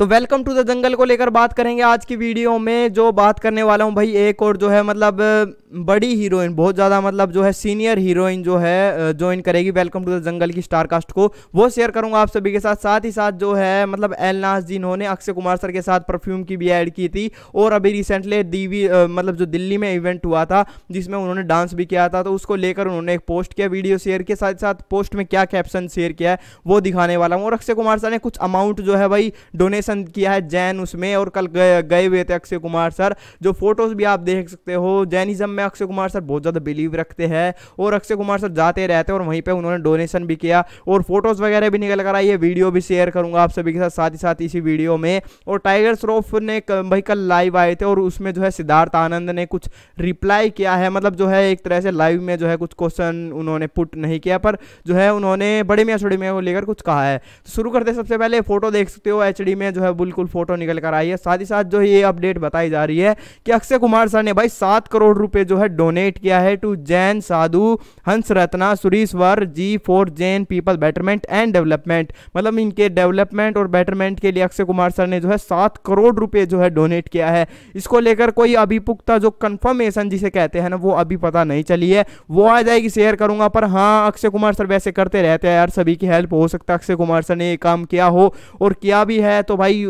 तो welcome to the jungle को लेकर बात करेंगे आज की वीडियो में जो बात करने वाला हूँ भाई एक और जो है मतलब बड़ी हीरोइन बहुत ज़्यादा मतलब जो है सीनियर हीरोइन जो है ज्वाइन करेगी वेलकम टू द जंगल की स्टारकास्ट को वो शेयर करूँगा आप सभी के साथ साथ ही साथ जो है मतलब जी इन्होंने अक्षय कुमार सर के साथ परफ्यूम की भी ऐड की थी और अभी रिसेंटली दीवी मतलब जो दिल्ली में इवेंट हुआ था जिसमें उन्होंने डांस भी किया था तो उसको लेकर उन्होंने एक पोस्ट किया वीडियो शेयर के साथ साथ पोस्ट में क्या कैप्शन शेयर किया है वो दिखाने वाला हूँ और अक्षय कुमार सर ने कुछ अमाउंट जो है भाई डोनेशन पसंद किया है जैन उसमें और कल गए हुए थे अक्षय कुमार सर जो फोटोज़ भी आप देख सकते हो जैनिज़्म में अक्षय कुमार सर बहुत ज़्यादा बिलीव रखते हैं और अक्षय कुमार सर जाते रहते और वहीं पर उन्होंने डोनेशन भी किया और फोटोज़ वगैरह भी निकल कर आई है वीडियो भी शेयर करूंगा आप सभी के साथ साथ ही साथ इसी वीडियो में और टाइगर श्रॉफ ने भाई कल लाइव आए थे और उसमें जो है सिद्धार्थ आनंद ने कुछ रिप्लाई किया है मतलब जो है एक तरह से लाइव में जो है कुछ क्वेश्चन उन्होंने पुट नहीं किया पर जो है उन्होंने बड़े मियाँ छोटे मियाँ को लेकर कुछ कहा है तो शुरू करते सबसे पहले फोटो देख सकते हो एच में जो जो है बिल्कुल फोटो निकल कर आई है साथ ही साथ जो है ये अपडेट बताई जा रही है कि अक्षय कुमार सर ने भाई सात करोड़ रुपए जो है डोनेट किया है टू जैन साधु Hans Ratna Sureshwar ji for Jain people betterment and development मतलब इनके डेवलपमेंट और बेटरमेंट के लिए अक्षय कुमार सर ने जो है सात करोड़ रुपये जो है डोनेट किया है इसको लेकर कोई अभी पुख्ता जो कन्फर्मेशन जिसे कहते हैं ना वो अभी पता नहीं चली है वो आ जाएगी शेयर करूंगा पर हाँ अक्षय कुमार सर वैसे करते रहते हैं यार सभी की हेल्प हो सकता है अक्षय कुमार सर ने ये काम किया हो और किया भी है तो भाई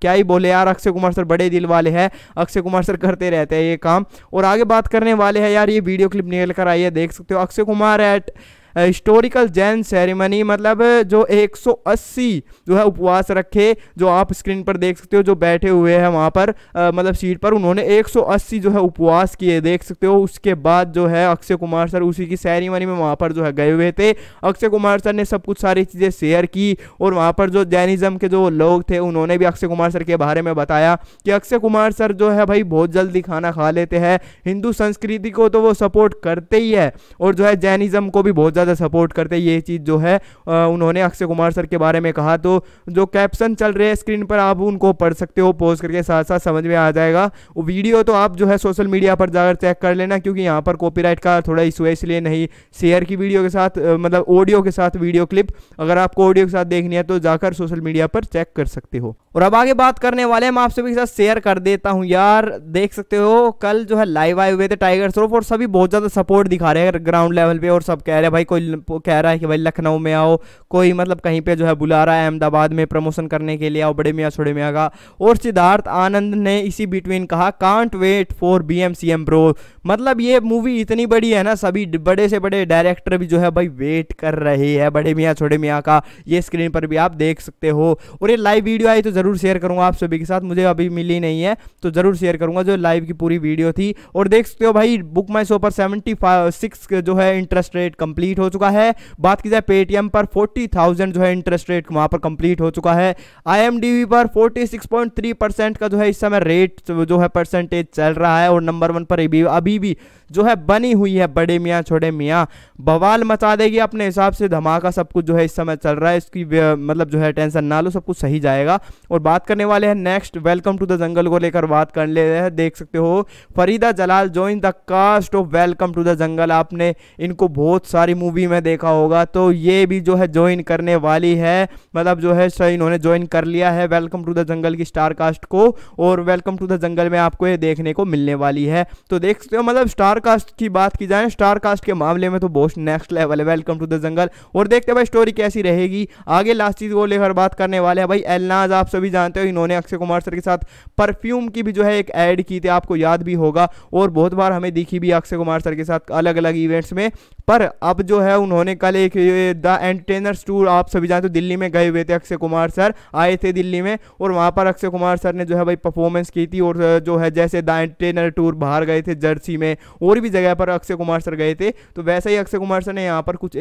क्या ही बोले यार अक्षय कुमार सर बड़े दिल वाले हैं अक्षय कुमार सर करते रहते हैं ये काम और आगे बात करने वाले हैं यार ये वीडियो क्लिप निकल कर आई है देख सकते हो Akshay Kumar at historical Jain ceremony मतलब जो 180 जो है उपवास रखे जो आप स्क्रीन पर देख सकते हो जो बैठे हुए हैं वहाँ पर आ, मतलब सीट पर उन्होंने 180 जो है उपवास किए देख सकते हो उसके बाद जो है अक्षय कुमार सर उसी की सेरेमनी में वहाँ पर जो है गए हुए थे अक्षय कुमार सर ने सब कुछ सारी चीज़ें शेयर की और वहाँ पर जो जैनिज़म के जो लोग थे उन्होंने भी अक्षय कुमार सर के बारे में बताया कि अक्षय कुमार सर जो है भाई बहुत जल्दी खाना खा लेते हैं हिंदू संस्कृति को तो वो सपोर्ट करते ही है और जो है जैनिज़्म को भी बहुत ज़्यादा सपोर्ट करते ये चीज़ जो है उन्होंने अक्षय कुमार सर के बारे में कहा तो जो कैप्शन चल रहे हैं स्क्रीन पर आप उनको पढ़ सकते हो पोज करके साथ साथ समझ में आ जाएगा वीडियो तो आप जो है सोशल मीडिया पर जाकर चेक कर लेना क्योंकि यहाँ पर कॉपी का थोड़ा इशू है इसलिए नहीं शेयर की वीडियो के साथ मतलब ऑडियो के साथ वीडियो क्लिप अगर आपको ऑडियो के साथ देखनी है तो जाकर सोशल मीडिया पर चेक कर सकते हो और अब आगे बात करने वाले हैं मैं आप सभी के साथ शेयर कर देता हूं यार देख सकते हो कल जो है लाइव आए हुए थे टाइगर श्रोफ और सभी बहुत ज़्यादा सपोर्ट दिखा रहे हैं ग्राउंड लेवल पे और सब कह रहे हैं भाई कोई कह रहा है कि भाई लखनऊ में आओ कोई मतलब कहीं पे जो है बुला रहा है अहमदाबाद में प्रमोशन करने के लिए आओ बड़े मियाँ छोड़े मियाँ का और सिद्धार्थ आनंद ने इसी बिटवीन कहा can't wait for B M C M bro मतलब ये मूवी इतनी बड़ी है ना सभी बड़े से बड़े डायरेक्टर भी जो है भाई वेट कर रहे हैं बड़े मियाँ छोड़े मियाँ का ये स्क्रीन पर भी आप देख सकते हो और ये लाइव वीडियो आई तो ज़रूर शेयर करूँगा आप सभी के साथ मुझे अभी मिली नहीं है तो ज़रूर शेयर करूँगा जो लाइव की पूरी वीडियो थी और देख सकते हो भाई बुक माई शो पर सेवेंटी सिक्स जो है इंटरेस्ट रेट कंप्लीट हो चुका है बात की जाए पेटीएम पर फोर्टी थाउजेंड जो है इंटरेस्ट रेट वहाँ पर कंप्लीट हो चुका है आई पर forty six point three percent का जो है इस समय रेट जो है परसेंटेज चल रहा है और नंबर वन पर अभी अभी भी जो है बनी हुई है बड़े मियाँ छोटे मियाँ बवाल मचा देगी अपने हिसाब से धमाका सब कुछ जो है इस समय चल रहा है इसकी मतलब जो है टेंशन ना लो सब कुछ सही जाएगा और बात करने वाले हैं next welcome to the jungle को लेकर बात कर ले रहे हैं देख सकते हो Farida Jalal join the cast of welcome to the jungle आपने इनको बहुत सारी मूवी में देखा होगा तो ये भी जो है ज्वाइन करने वाली है मतलब जो है इन्होंने ज्वाइन कर लिया है वेलकम टू द जंगल की स्टार कास्ट को और वेलकम टू द जंगल में आपको ये देखने को मिलने वाली है तो देख सकते हो मतलब स्टार कास्ट की बात की जाए स्टार कास्ट के मामले में तो बहुत नेक्स्ट लेवल है वेलकम टू द जंगल और देखते भाई स्टोरी कैसी रहेगी आगे लास्ट चीज को लेकर बात करने वाले हैं भाई एलनाज आप सभी सभी जानते हो इन्होंने अक्षय कुमार सर के साथ परफ्यूम की भी जो है एक ऐड की थी आपको याद भी होगा और बहुत बार हमें दिखी भी अक्षय कुमार सर के साथ अलग अलग इवेंट्स में पर अब जो है उन्होंने कल एक द एंटरटेनर्स टूर आप सभी जानते हो दिल्ली में गए हुए थे अक्षय कुमार सर आए थे दिल्ली में और वहाँ पर अक्षय कुमार सर ने जो है भाई परफॉर्मेंस की थी और जो है जैसे द एंटरटेनर टूर बाहर गए थे जर्सी में और भी जगह पर अक्षय कुमार सर गए थे तो वैसे ही अक्षय कुमार सर ने यहाँ पर कुछ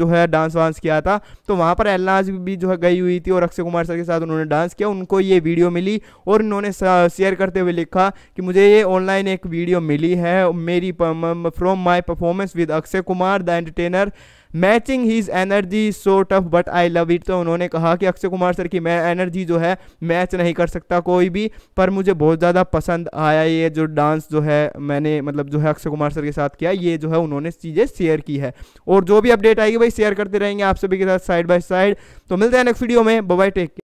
जो है डांस वांस किया था तो वहाँ पर एलनाज भी जो है गई हुई थी और अक्षय कुमार सर के साथ उन्होंने डांस किया किया उनको ये वीडियो मिली और इन्होंने शेयर करते हुए लिखा कि मुझे ये ऑनलाइन एक वीडियो मिली है मेरी from my performance with Akshay Kumar the entertainer matching his energy so tough but I love it तो उन्होंने कहा कि अक्षय कुमार सर की मैं एनर्जी जो है मैच नहीं कर सकता कोई भी पर मुझे बहुत ज़्यादा पसंद आया ये जो डांस जो है मैंने मतलब जो है अक्षय कुमार सर के साथ किया ये जो है उन्होंने चीज़ें शेयर की है और जो भी अपडेट आएगी भाई शेयर करते रहेंगे आप सभी के साथ साइड बाई साइड तो मिलते हैं नेक्स्ट वीडियो में बबाई टेक